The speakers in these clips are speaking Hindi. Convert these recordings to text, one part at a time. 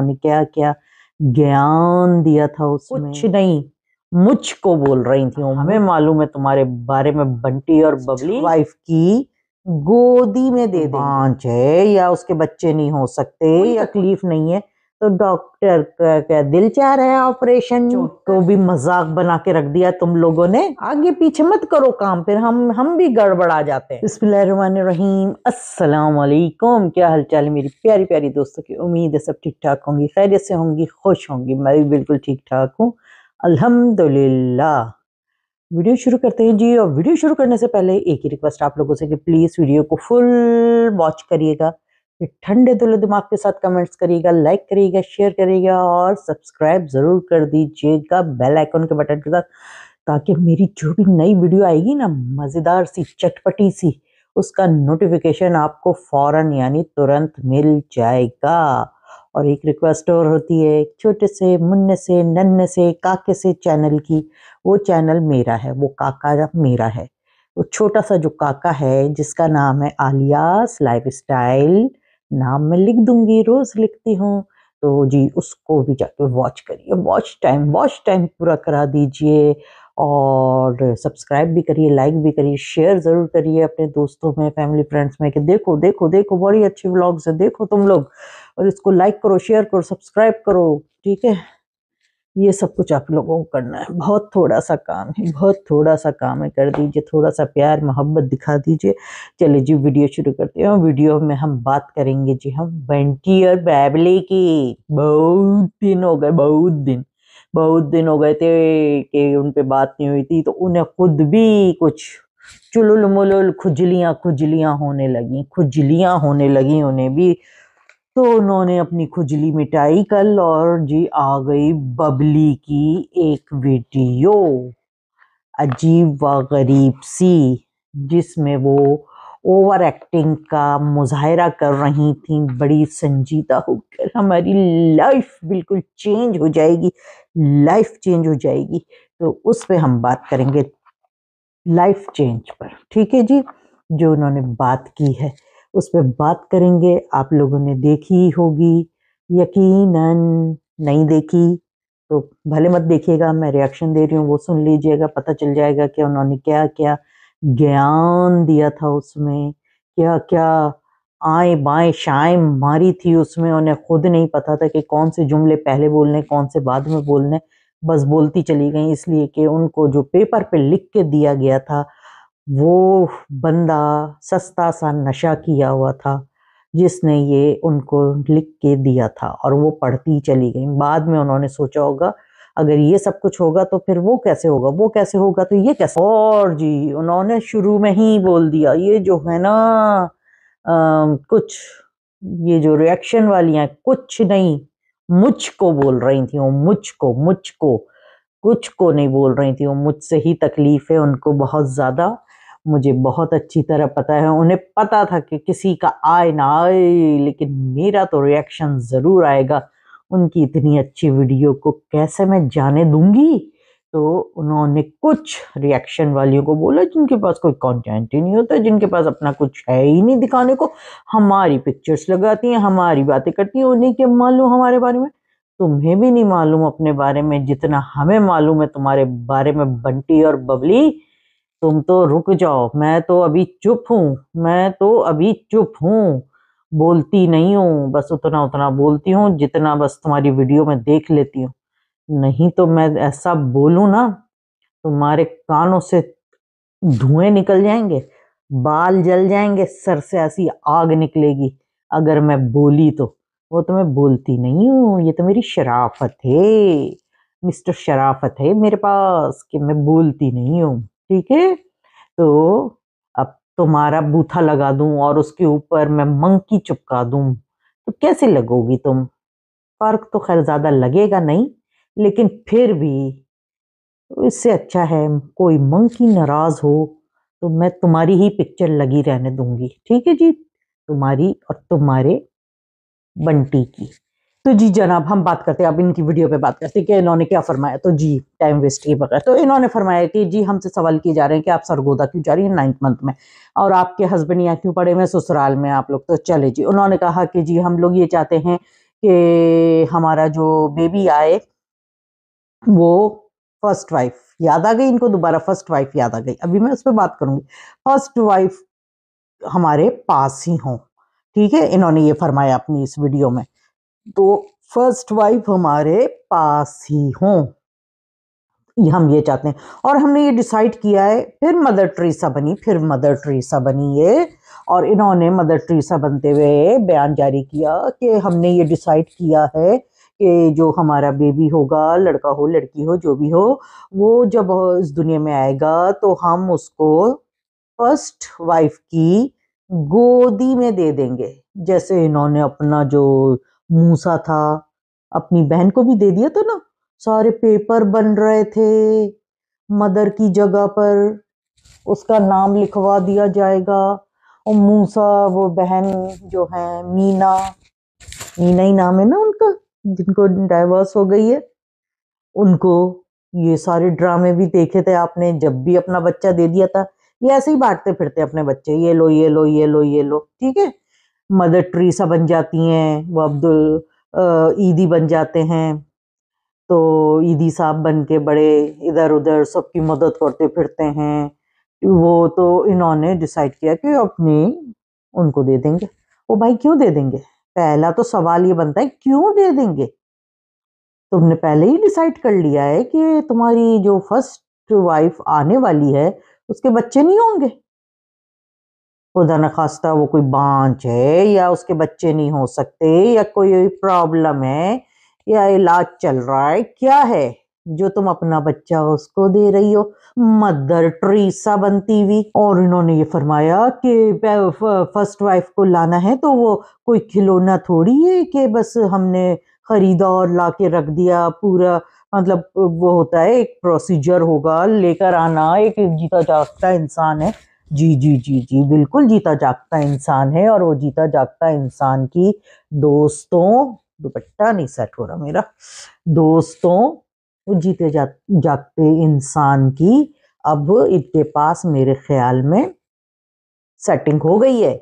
पता नहीं क्या क्या ज्ञान दिया था उसमें कुछ नहीं मुझको बोल रही थी हाँ। हमें मालूम है तुम्हारे बारे में बंटी और बबली वाइफ की गोदी में दे दे या उसके बच्चे नहीं हो सकते तो तकलीफ नहीं है तो डॉक्टर का क्या दिल चाह रहे हैं ऑपरेशन को तो भी मजाक बना के रख दिया तुम लोगों ने आगे पीछे मत करो काम फिर हम हम भी गड़बड़ा जाते हैं रहीम अस्सलाम वालेकुम क्या हालचाल है मेरी प्यारी प्यारी दोस्तों की उम्मीद है सब ठीक ठाक होंगी खैरियत से होंगी खुश होंगी मैं भी बिल्कुल ठीक ठाक हूँ अल्हम्दुलिल्लाह वीडियो शुरू करते हैं जी और वीडियो शुरू करने से पहले एक ही रिक्वेस्ट आप लोगों से कि प्लीज़ वीडियो को फुल वॉच करिएगा ठंडे दिलो दिमाग के साथ कमेंट्स करिएगा लाइक करिएगा शेयर करिएगा और सब्सक्राइब ज़रूर कर दीजिएगा बेल आइकन के बटन के साथ ताकि मेरी जो भी नई वीडियो आएगी ना मज़ेदार सी चटपटी सी उसका नोटिफिकेशन आपको फ़ौरन यानी तुरंत मिल जाएगा और एक रिक्वेस्ट और होती है छोटे से मुन्ने से नन्ने से काके से चैनल की वो चैनल मेरा है वो काका मेरा है वो छोटा सा जो काका है जिसका नाम है आलियास लाइफ स्टाइल नाम मैं लिख दूंगी रोज़ लिखती हूँ तो जी उसको भी जाके वॉच करिए वॉच टाइम वॉच टाइम पूरा करा दीजिए और सब्सक्राइब भी करिए लाइक भी करिए शेयर ज़रूर करिए अपने दोस्तों में फैमिली फ्रेंड्स में कि देखो देखो देखो बड़ी अच्छी व्लॉग्स है देखो तुम लोग और इसको लाइक करो शेयर करो सब्सक्राइब करो ठीक है ये सब कुछ आप लोगों को करना है बहुत थोड़ा सा काम है बहुत थोड़ा सा काम है कर दीजिए थोड़ा सा प्यार मोहब्बत दिखा दीजिए चलिए जी वीडियो शुरू करते हैं वीडियो में हम बात करेंगे जी हम बंटी और बैबले की बहुत दिन हो गए बहुत दिन बहुत दिन हो गए थे कि उन पर बात नहीं हुई थी तो उन्हें खुद भी कुछ चुलुल मुलुल खुजलियाँ खुजलियाँ होने लगी खुजलियाँ होने लगी उन्हें भी तो उन्होंने अपनी खुजली मिटाई कल और जी आ गई बबली की एक वीडियो अजीब व गरीब सी जिसमें वो ओवर एक्टिंग का मुजाहरा कर रही थी बड़ी संजीदा होकर हमारी लाइफ बिल्कुल चेंज हो जाएगी लाइफ चेंज हो जाएगी तो उस पर हम बात करेंगे लाइफ चेंज पर ठीक है जी जो उन्होंने बात की है उस पर बात करेंगे आप लोगों ने देखी होगी यकीनन नहीं देखी तो भले मत देखिएगा मैं रिएक्शन दे रही हूँ वो सुन लीजिएगा पता चल जाएगा कि उन्होंने क्या क्या ज्ञान दिया था उसमें क्या क्या आए बाएं शाएं मारी थी उसमें उन्हें खुद नहीं पता था कि कौन से जुमले पहले बोलने कौन से बाद में बोलने बस बोलती चली गई इसलिए कि उनको जो पेपर पे लिख के दिया गया था वो बंदा सस्ता सा नशा किया हुआ था जिसने ये उनको लिख के दिया था और वो पढ़ती चली गई बाद में उन्होंने सोचा होगा अगर ये सब कुछ होगा तो फिर वो कैसे होगा वो कैसे होगा तो ये कैसे और जी उन्होंने शुरू में ही बोल दिया ये जो है ना आ, कुछ ये जो रिएक्शन वाली हैं कुछ नहीं मुझको बोल रही थी वो मुझको मुझको कुछ को नहीं बोल रही थी वो मुझसे ही तकलीफ है उनको बहुत ज़्यादा मुझे बहुत अच्छी तरह पता है उन्हें पता था कि किसी का आए ना आए लेकिन मेरा तो रिएक्शन ज़रूर आएगा उनकी इतनी अच्छी वीडियो को कैसे मैं जाने दूंगी तो उन्होंने कुछ रिएक्शन वालियों को बोला जिनके पास कोई कंटेंट ही नहीं होता जिनके पास अपना कुछ है ही नहीं दिखाने को हमारी पिक्चर्स लगाती हैं हमारी बातें करती हैं उन्हें क्या मालूम हमारे बारे में तुम्हें भी नहीं मालूम अपने बारे में जितना हमें मालूम है तुम्हारे बारे में बंटी और बबली तुम तो रुक जाओ मैं तो अभी चुप हूँ मैं तो अभी चुप हूँ बोलती नहीं हूँ बस उतना उतना बोलती हूँ जितना बस तुम्हारी वीडियो में देख लेती हूँ नहीं तो मैं ऐसा बोलूँ ना तुम्हारे कानों से धुएं निकल जाएंगे बाल जल जाएंगे सर से ऐसी आग निकलेगी अगर मैं बोली तो वो तो मैं बोलती नहीं हूँ ये तो मेरी शराफत है मिस्टर शराफत है मेरे पास कि मैं बोलती नहीं हूँ ठीक है तो अब तुम्हारा बूथा लगा दूं और उसके ऊपर मैं मंकी चुपका दूं तो कैसे लगोगी तुम फर्क तो खैर ज़्यादा लगेगा नहीं लेकिन फिर भी इससे अच्छा है कोई मंकी नाराज़ हो तो मैं तुम्हारी ही पिक्चर लगी रहने दूंगी ठीक है जी तुम्हारी और तुम्हारे बंटी की तो जी जनाब हम बात करते हैं अब इनकी वीडियो पे बात करते हैं कि इन्होंने क्या फरमाया तो जी टाइम वेस्ट किए बगैर तो इन्होंने फरमाया कि जी हमसे सवाल किए जा रहे हैं कि आप सरगोदा क्यों जा रही हैं नाइन्थ मंथ में और आपके हस्बैंड यहाँ क्यों पड़े हुए ससुराल में आप लोग तो चले जी उन्होंने कहा कि जी हम लोग ये चाहते हैं कि हमारा जो बेबी आए वो फर्स्ट वाइफ याद आ गई इनको दोबारा फर्स्ट वाइफ याद आ गई अभी मैं उस पर बात करूँगी फर्स्ट वाइफ हमारे पास ही हों ठीक है इन्होंने ये फरमाया अपनी इस वीडियो में तो फर्स्ट वाइफ हमारे पास ही हों हम ये चाहते हैं और हमने ये डिसाइड किया है फिर मदर ट्रीसा बनी फिर मदर ट्रीसा बनी ये और इन्होंने मदर ट्रीसा बनते हुए बयान जारी किया कि हमने ये डिसाइड किया है कि जो हमारा बेबी होगा लड़का हो लड़की हो जो भी हो वो जब इस दुनिया में आएगा तो हम उसको फर्स्ट वाइफ की गोदी में दे देंगे जैसे इन्होंने अपना जो मूसा था अपनी बहन को भी दे दिया था तो ना सारे पेपर बन रहे थे मदर की जगह पर उसका नाम लिखवा दिया जाएगा और मूसा वो बहन जो है मीना मीना ही नाम है ना उनका जिनको डाइवर्स हो गई है उनको ये सारे ड्रामे भी देखे थे आपने जब भी अपना बच्चा दे दिया था ये ऐसे ही बांटते फिरते अपने बच्चे ये लो ये लो ये लो ये लो ठीक है मदर ट्रीसा बन जाती हैं वो अब्दुल ईदी बन जाते हैं तो ईदी साहब बन के बड़े इधर उधर सबकी मदद करते फिरते हैं वो तो इन्होंने डिसाइड किया कि अपनी उनको दे देंगे वो भाई क्यों दे देंगे पहला तो सवाल ये बनता है क्यों दे देंगे तुमने पहले ही डिसाइड कर लिया है कि तुम्हारी जो फर्स्ट वाइफ आने वाली है उसके बच्चे नहीं होंगे खुदा नखास्ता वो कोई बांझ है या उसके बच्चे नहीं हो सकते या कोई प्रॉब्लम है या इलाज चल रहा है क्या है जो तुम अपना बच्चा उसको दे रही हो मदर ट्रीसा बनती हुई और इन्होंने ये फरमाया कि फर्स्ट वाइफ को लाना है तो वो कोई खिलौना थोड़ी है कि बस हमने खरीदा और ला के रख दिया पूरा मतलब वो होता है एक प्रोसीजर होगा लेकर आना एक जीता जागता इंसान है जी जी जी जी बिल्कुल जीता जागता इंसान है और वो जीता जागता इंसान की दोस्तों दुपट्टा नहीं सेट हो रहा मेरा दोस्तों वो जीते जा, जागते इंसान की अब इनके पास मेरे ख्याल में सेटिंग हो गई है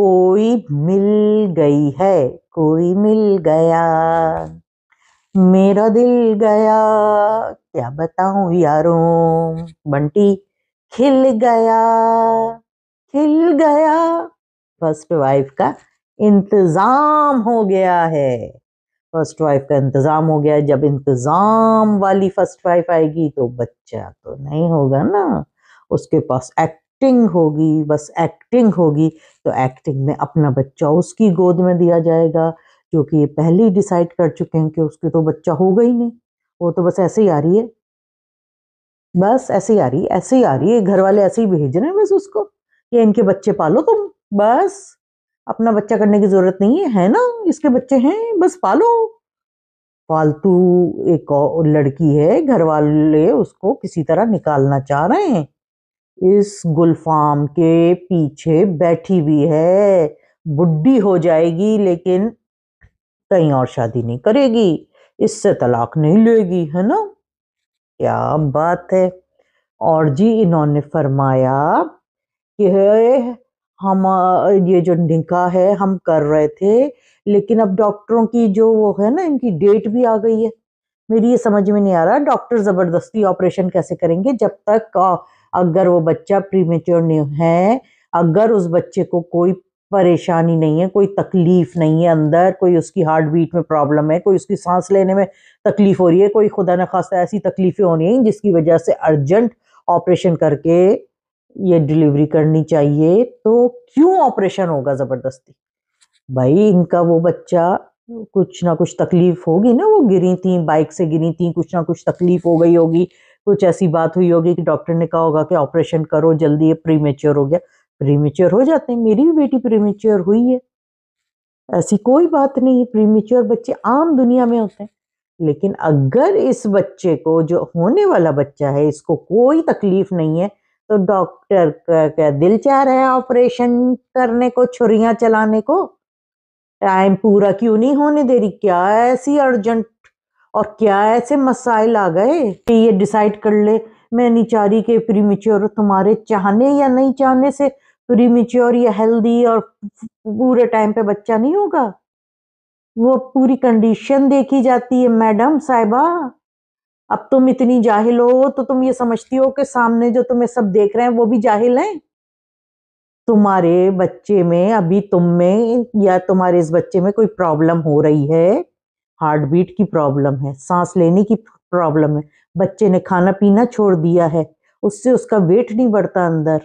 कोई मिल गई है कोई मिल गया मेरा दिल गया क्या बताऊं यारों बंटी खिल गया खिल गया फर्स्ट वाइफ का इंतजाम हो गया है फर्स्ट वाइफ का इंतजाम हो गया जब इंतजाम वाली फर्स्ट वाइफ आएगी तो बच्चा तो नहीं होगा ना उसके पास एक्टिंग होगी बस एक्टिंग होगी तो एक्टिंग में अपना बच्चा उसकी गोद में दिया जाएगा जो कि ये पहले ही डिसाइड कर चुके हैं कि उसके तो बच्चा होगा ही नहीं वो तो बस ऐसे ही आ रही है बस ऐसे ही आ रही ऐसे ही आ रही है घर वाले ऐसे ही भेज रहे हैं बस उसको ये इनके बच्चे पालो तुम बस अपना बच्चा करने की ज़रूरत नहीं है है ना इसके बच्चे हैं बस पालो फालतू एक और लड़की है घर वाले उसको किसी तरह निकालना चाह रहे हैं इस गुलफाम के पीछे बैठी हुई है बुढ़ी हो जाएगी लेकिन कहीं और शादी नहीं करेगी इससे तलाक नहीं लेगी है ना क्या बात है और जी इन्होंने फरमाया कि हम ये जो निका है हम कर रहे थे लेकिन अब डॉक्टरों की जो वो है ना इनकी डेट भी आ गई है मेरी ये समझ में नहीं आ रहा डॉक्टर ज़बरदस्ती ऑपरेशन कैसे करेंगे जब तक अगर वो बच्चा प्रीमेच्योर नहीं है अगर उस बच्चे को कोई परेशानी नहीं है कोई तकलीफ नहीं है अंदर कोई उसकी हार्ट बीट में प्रॉब्लम है कोई उसकी सांस लेने में तकलीफ हो रही है कोई खुदा न खास्ता ऐसी तकलीफें रही हैं जिसकी वजह से अर्जेंट ऑपरेशन करके ये डिलीवरी करनी चाहिए तो क्यों ऑपरेशन होगा ज़बरदस्ती भाई इनका वो बच्चा कुछ ना कुछ तकलीफ होगी ना वो गिरी थी बाइक से गिरी थी कुछ ना कुछ तकलीफ हो गई होगी कुछ ऐसी बात हुई होगी कि डॉक्टर ने कहा होगा कि ऑपरेशन करो जल्दी ये प्रीमेच्योर हो गया प्रीमेच्योर हो जाते हैं मेरी भी बेटी प्रीमेच्योर हुई है ऐसी कोई बात नहीं प्रीमेच्योर बच्चे आम दुनिया में होते हैं लेकिन अगर इस बच्चे को जो होने वाला बच्चा है इसको कोई तकलीफ नहीं है तो डॉक्टर का क्या दिल चाह रहा है ऑपरेशन करने को छुरियाँ चलाने को टाइम पूरा क्यों नहीं होने दे रही क्या ऐसी अर्जेंट और क्या ऐसे मसाइल आ गए कि ये डिसाइड कर ले मैं नहीं चाह रही कि प्रीमेच्योर तुम्हारे चाहने या नहीं चाहने से प्रीमेच्योर या हेल्दी और पूरे टाइम पे बच्चा नहीं होगा वो पूरी कंडीशन देखी जाती है मैडम साहिबा अब तुम इतनी जाहिल हो तो तुम ये समझती हो कि सामने जो तुम्हें सब देख रहे हैं वो भी जाहिल हैं तुम्हारे बच्चे में अभी तुम में या तुम्हारे इस बच्चे में कोई प्रॉब्लम हो रही है हार्ट बीट की प्रॉब्लम है सांस लेने की प्रॉब्लम है बच्चे ने खाना पीना छोड़ दिया है उससे उसका वेट नहीं बढ़ता अंदर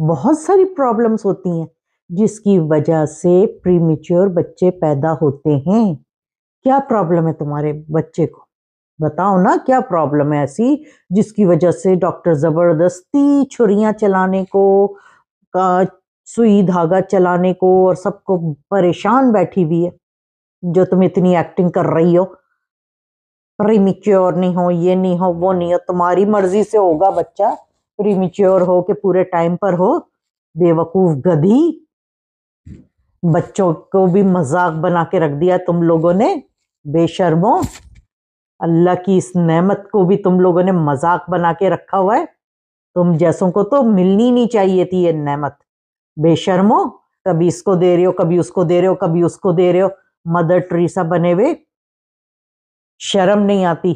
बहुत सारी प्रॉब्लम्स होती हैं जिसकी वजह से प्रीमेच्योर बच्चे पैदा होते हैं क्या प्रॉब्लम है तुम्हारे बच्चे को बताओ ना क्या प्रॉब्लम है ऐसी जिसकी वजह से डॉक्टर ज़बरदस्ती छुरियाँ चलाने को का सुई धागा चलाने को और सबको परेशान बैठी हुई है जो तुम इतनी एक्टिंग कर रही हो प्रीमेच्योर नहीं हो ये नहीं हो वो नहीं हो तुम्हारी मर्जी से होगा बच्चा प्रीमिच्योर हो के पूरे टाइम पर हो बेवकूफ गधी बच्चों को भी मजाक बना के रख दिया तुम लोगों ने बेशर्मो अल्लाह की इस नेमत को भी तुम लोगों ने मजाक बना के रखा हुआ है तुम जैसों को तो मिलनी नहीं चाहिए थी ये नेमत बेशर्मो कभी इसको दे रहे हो कभी उसको दे रहे हो कभी उसको दे रहे हो मदर ट्रीसा बने हुए शर्म नहीं आती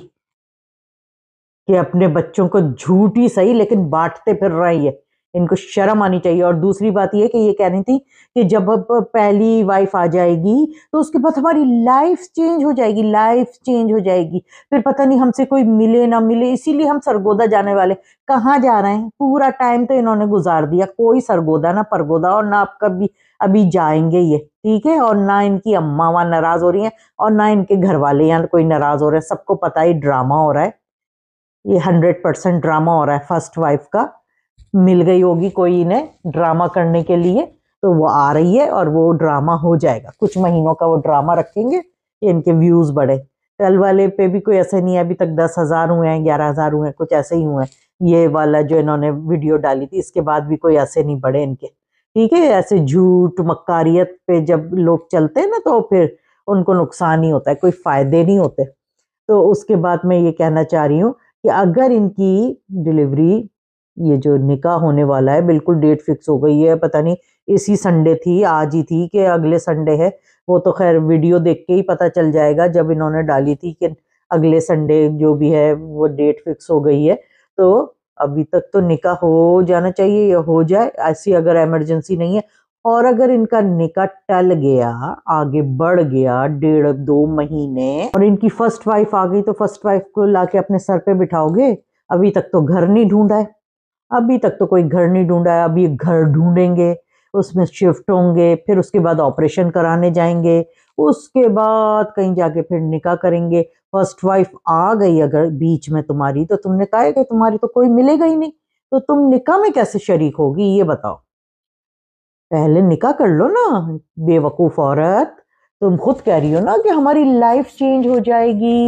कि अपने बच्चों को झूठी सही लेकिन बांटते फिर रही है इनको शर्म आनी चाहिए और दूसरी बात यह कि ये कह रही थी कि जब अब पहली वाइफ आ जाएगी तो उसके बाद हमारी लाइफ चेंज हो जाएगी लाइफ चेंज हो जाएगी फिर पता नहीं हमसे कोई मिले ना मिले इसीलिए हम सरगोदा जाने वाले कहाँ जा रहे हैं पूरा टाइम तो इन्होंने गुजार दिया कोई सरगोदा ना परगोदा और ना आप कभी अभी जाएंगे ये ठीक है और ना इनकी अम्मा वहाँ नाराज़ हो रही हैं और ना इनके घर वाले यहाँ कोई नाराज़ हो रहे हैं सबको पता ही ड्रामा हो रहा है ये हंड्रेड परसेंट ड्रामा हो रहा है फर्स्ट वाइफ का मिल गई होगी कोई इन्हें ड्रामा करने के लिए तो वो आ रही है और वो ड्रामा हो जाएगा कुछ महीनों का वो ड्रामा रखेंगे इनके व्यूज़ बढ़े कल वाले पे भी कोई ऐसे नहीं है अभी तक दस हज़ार हुए हैं ग्यारह हज़ार हुए हैं कुछ ऐसे ही हुए हैं ये वाला जो इन्होंने वीडियो डाली थी इसके बाद भी कोई ऐसे नहीं बढ़े इनके ठीक है ऐसे झूठ मक्कारियत पे जब लोग चलते हैं ना तो फिर उनको नुकसान ही होता है कोई फ़ायदे नहीं होते तो उसके बाद मैं ये कहना चाह रही हूँ कि अगर इनकी डिलीवरी ये जो निका होने वाला है बिल्कुल डेट फिक्स हो गई है पता नहीं इसी संडे थी आज ही थी कि अगले संडे है वो तो खैर वीडियो देख के ही पता चल जाएगा जब इन्होंने डाली थी कि अगले संडे जो भी है वो डेट फिक्स हो गई है तो अभी तक तो निका हो जाना चाहिए या हो जाए ऐसी अगर इमरजेंसी नहीं है और अगर इनका निका टल गया आगे बढ़ गया डेढ़ दो महीने और इनकी फर्स्ट वाइफ आ गई तो फर्स्ट वाइफ को ला के अपने सर पे बिठाओगे अभी तक तो घर नहीं ढूंढा है अभी तक तो कोई घर नहीं ढूंढा है अभी घर ढूंढेंगे उसमें शिफ्ट होंगे फिर उसके बाद ऑपरेशन कराने जाएंगे उसके बाद कहीं जाके फिर निकाह करेंगे फर्स्ट वाइफ आ गई अगर बीच में तुम्हारी तो तुमने कहा कि तुम्हारी तो कोई मिलेगा ही नहीं तो तुम निकाह में कैसे शरीक होगी ये बताओ पहले निका कर लो ना बेवकूफ़ औरत तुम खुद कह रही हो ना कि हमारी लाइफ चेंज हो जाएगी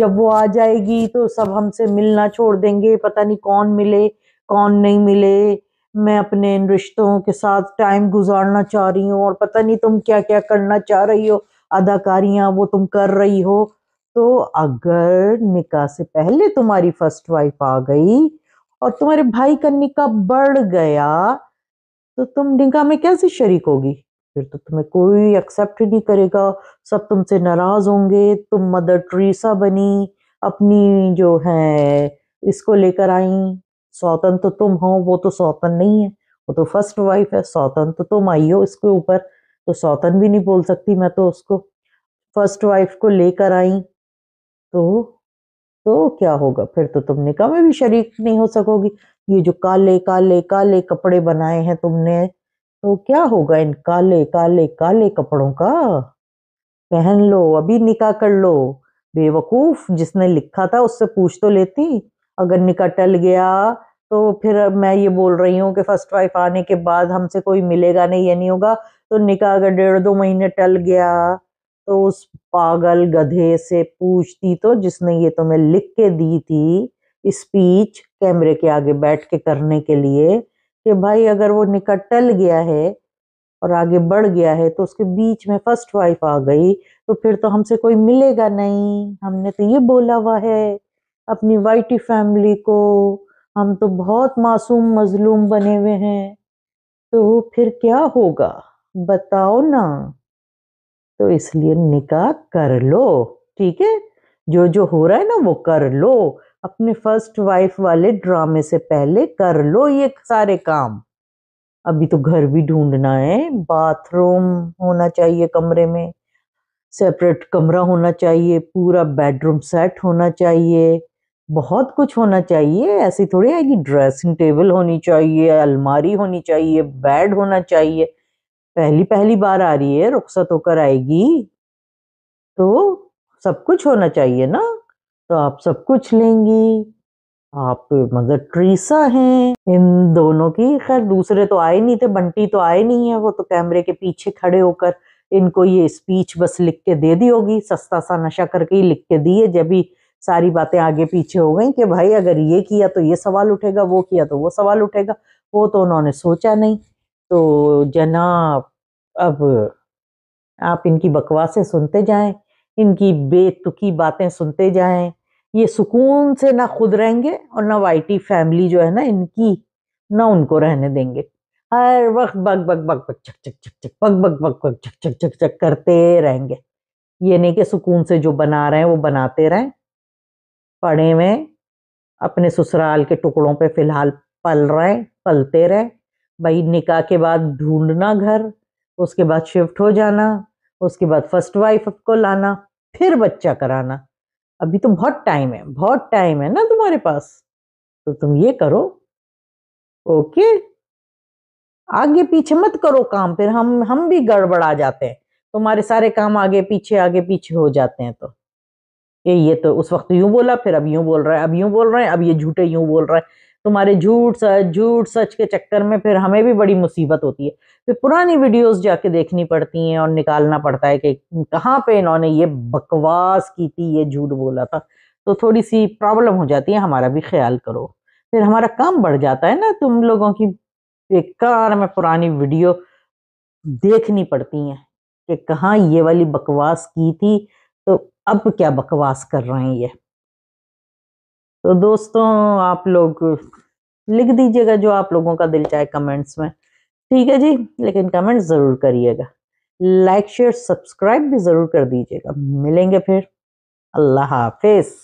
जब वो आ जाएगी तो सब हमसे मिलना छोड़ देंगे पता नहीं कौन मिले कौन नहीं मिले मैं अपने इन रिश्तों के साथ टाइम गुजारना चाह रही हूँ और पता नहीं तुम क्या क्या करना चाह रही हो अदाकारियाँ वो तुम कर रही हो तो अगर निका से पहले तुम्हारी फर्स्ट वाइफ आ गई और तुम्हारे भाई का निका बढ़ गया तो तुम निकाह में कैसे शरीक होगी फिर तो तुम्हें कोई एक्सेप्ट नहीं करेगा सब तुमसे नाराज होंगे तुम मदर ट्रीसा बनी अपनी जो है इसको लेकर आई सौतन तो तुम हो वो तो सौतन नहीं है वो तो फर्स्ट वाइफ है सौतन तो तुम आई हो इसके ऊपर तो सौतन भी नहीं बोल सकती मैं तो उसको फर्स्ट वाइफ को लेकर आई तो तो क्या होगा फिर तो तुम निकाह में भी शरीक नहीं हो सकोगी ये जो काले काले काले कपड़े बनाए हैं तुमने तो क्या होगा इन काले काले काले कपड़ों का पहन लो अभी निकाह कर लो बेवकूफ जिसने लिखा था उससे पूछ तो लेती अगर निकाह टल गया तो फिर मैं ये बोल रही हूँ कि फर्स्ट वाइफ आने के बाद हमसे कोई मिलेगा नहीं ये नहीं होगा तो निकाह अगर डेढ़ दो महीने टल गया तो उस पागल गधे से पूछती तो जिसने ये तुम्हें लिख के दी थी स्पीच कैमरे के आगे बैठ के करने के लिए कि भाई अगर वो निकट टल गया है और आगे बढ़ गया है तो उसके बीच में फर्स्ट वाइफ आ गई तो फिर तो हमसे कोई मिलेगा नहीं हमने तो ये बोला हुआ है अपनी वाइटी फैमिली को हम तो बहुत मासूम मजलूम बने हुए हैं तो फिर क्या होगा बताओ ना तो इसलिए निकाह कर लो ठीक है जो जो हो रहा है ना वो कर लो अपने फर्स्ट वाइफ वाले ड्रामे से पहले कर लो ये सारे काम अभी तो घर भी ढूंढना है बाथरूम होना चाहिए कमरे में सेपरेट कमरा होना चाहिए पूरा बेडरूम सेट होना चाहिए बहुत कुछ होना चाहिए ऐसी थोड़ी है कि ड्रेसिंग टेबल होनी चाहिए अलमारी होनी चाहिए बेड होना चाहिए पहली पहली बार आ रही है रुख्सत होकर आएगी तो सब कुछ होना चाहिए ना तो आप सब कुछ लेंगी आप मदर ट्रीसा हैं इन दोनों की खैर दूसरे तो आए नहीं थे बंटी तो आए नहीं है वो तो कैमरे के पीछे खड़े होकर इनको ये स्पीच बस लिख के दे दी होगी सस्ता सा नशा करके ही लिख के दिए जब भी सारी बातें आगे पीछे हो गई कि भाई अगर ये किया तो ये सवाल उठेगा वो किया तो वो सवाल उठेगा वो तो उन्होंने सोचा नहीं तो जना अब आप इनकी बकवासें सुनते जाएं इनकी बेतुकी बातें सुनते जाएं ये सुकून से ना खुद रहेंगे और ना वाइटी फैमिली जो है ना इनकी ना उनको रहने देंगे हर वक्त बग बग बग बग चक चक चक चक बग बग बग बग चक चक चक चक करते रहेंगे ये नहीं कि सुकून से जो बना रहे हैं वो बनाते रहें पड़े में अपने ससुराल के टुकड़ों पे फिलहाल पल रहे पलते रहे भाई निकाह के बाद ढूंढना घर उसके बाद शिफ्ट हो जाना उसके बाद फर्स्ट वाइफ को लाना फिर बच्चा कराना अभी तो बहुत टाइम है बहुत टाइम है ना तुम्हारे पास तो तुम ये करो ओके आगे पीछे मत करो काम फिर हम हम भी गड़बड़ा जाते हैं तुम्हारे सारे काम आगे पीछे आगे पीछे हो जाते हैं तो ये ये तो उस वक्त यूं बोला फिर अब यूं बोल रहा है अब यूं बोल रहे हैं अब ये झूठे यूं बोल रहा है तुम्हारे झूठ सच झूठ सच के चक्कर में फिर हमें भी बड़ी मुसीबत होती है फिर पुरानी वीडियोस जाके देखनी पड़ती हैं और निकालना पड़ता है कि कहाँ पे इन्होंने ये बकवास की थी ये झूठ बोला था तो थोड़ी सी प्रॉब्लम हो जाती है हमारा भी ख्याल करो फिर हमारा काम बढ़ जाता है ना तुम लोगों की बेकार में पुरानी वीडियो देखनी पड़ती हैं कि कहाँ ये वाली बकवास की थी तो अब क्या बकवास कर रहे हैं ये तो दोस्तों आप लोग लिख दीजिएगा जो आप लोगों का दिल चाहे कमेंट्स में ठीक है जी लेकिन कमेंट ज़रूर करिएगा लाइक शेयर सब्सक्राइब भी ज़रूर कर दीजिएगा मिलेंगे फिर अल्लाह हाफिज़